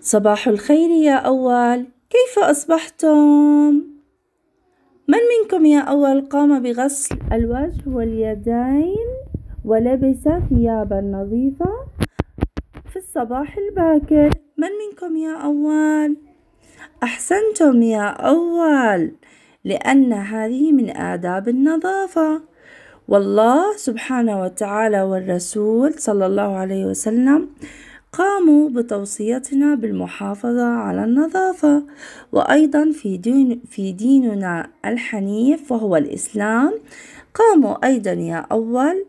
صباح الخير يا أول كيف أصبحتم؟ من منكم يا أول قام بغسل الوجه واليدين ولبس ثيابا نظيفة في الصباح الباكر من منكم يا أول؟ أحسنتم يا أول لأن هذه من آداب النظافة والله سبحانه وتعالى والرسول صلى الله عليه وسلم قاموا بتوصيتنا بالمحافظة على النظافة وأيضا في, دين في ديننا الحنيف وهو الإسلام قاموا أيضا يا أول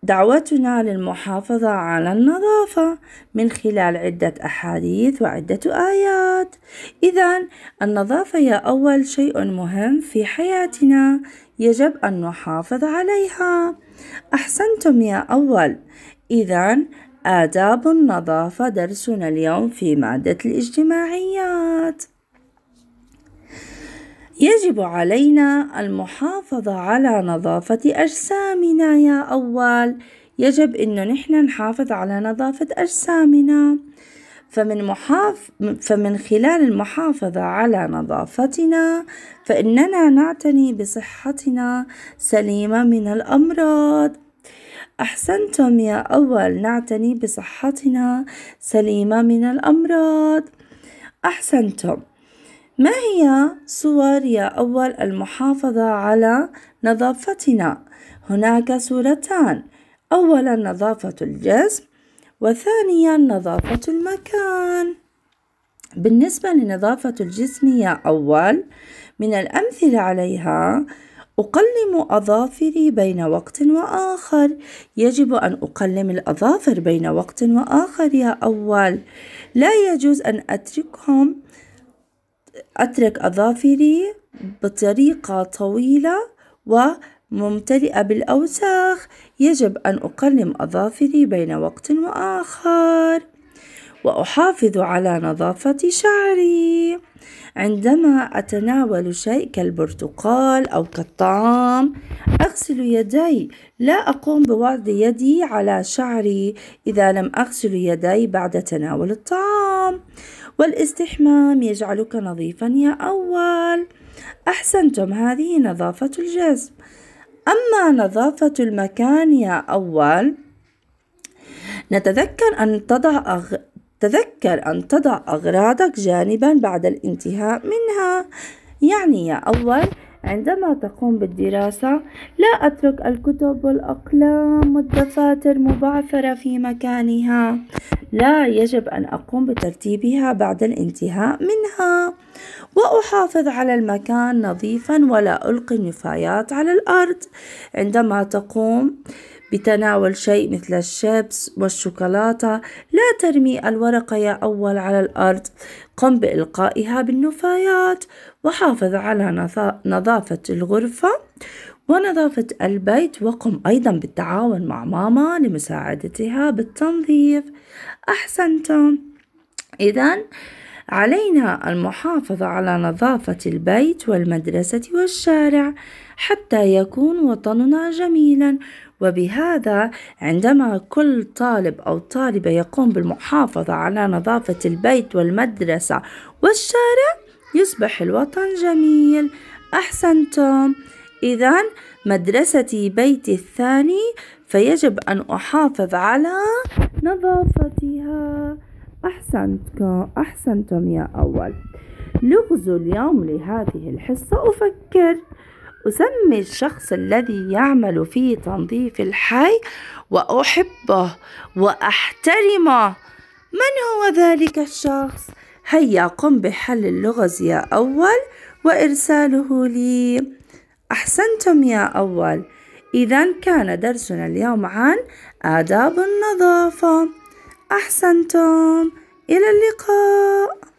بدعوتنا للمحافظة على النظافة من خلال عدة أحاديث وعدة آيات إذا النظافة يا أول شيء مهم في حياتنا يجب أن نحافظ عليها أحسنتم يا أول إذا آداب النظافة درسنا اليوم في مادة الاجتماعيات يجب علينا المحافظة على نظافة أجسامنا يا أول يجب إنه نحن نحافظ على نظافة أجسامنا فمن, محاف... فمن خلال المحافظة على نظافتنا فإننا نعتني بصحتنا سليمة من الأمراض أحسنتم يا أول نعتني بصحتنا سليمة من الأمراض أحسنتم ما هي صور يا أول المحافظة على نظافتنا؟ هناك صورتان أولا نظافة الجسم وثانيا نظافة المكان بالنسبة لنظافة الجسم يا أول من الأمثلة عليها أقلم أظافري بين وقت وآخر يجب أن أقلم الأظافر بين وقت وآخر يا أول لا يجوز أن أتركهم أترك أظافري بطريقة طويلة وممتلئة بالأوساخ يجب أن أقلم أظافري بين وقت وآخر وأحافظ على نظافة شعري عندما أتناول شيء كالبرتقال أو كالطعام أغسل يدي لا أقوم بوضع يدي على شعري إذا لم أغسل يدي بعد تناول الطعام والاستحمام يجعلك نظيفا يا أول أحسنتم هذه نظافة الجسم أما نظافة المكان يا أول نتذكر أن تضع تذكر أن تضع أغراضك جانبا بعد الانتهاء منها يعني يا أول عندما تقوم بالدراسة لا أترك الكتب والأقلام والدفاتر مبعثرة في مكانها لا يجب أن أقوم بترتيبها بعد الانتهاء منها وأحافظ على المكان نظيفا ولا ألقي النفايات على الأرض عندما تقوم بتناول شيء مثل الشيبس والشوكولاتة لا ترمي الورقة يا أول على الأرض قم بإلقائها بالنفايات وحافظ على نظافة الغرفة ونظافة البيت وقم أيضا بالتعاون مع ماما لمساعدتها بالتنظيف أحسنتم إذا علينا المحافظة على نظافة البيت والمدرسة والشارع حتى يكون وطننا جميلا وبهذا عندما كل طالب أو طالبة يقوم بالمحافظة على نظافة البيت والمدرسة والشارع يصبح الوطن جميل أحسنتم إذا مدرستي بيتي الثاني فيجب أن أحافظ على نظافتها أحسنتكم أحسنتم يا أول لغز اليوم لهذه الحصة أفكر أسمي الشخص الذي يعمل في تنظيف الحي وأحبه وأحترمه من هو ذلك الشخص؟ هيا قم بحل اللغز يا أول وإرساله لي أحسنتم يا أول إذا كان درسنا اليوم عن آداب النظافة أحسنتم إلى اللقاء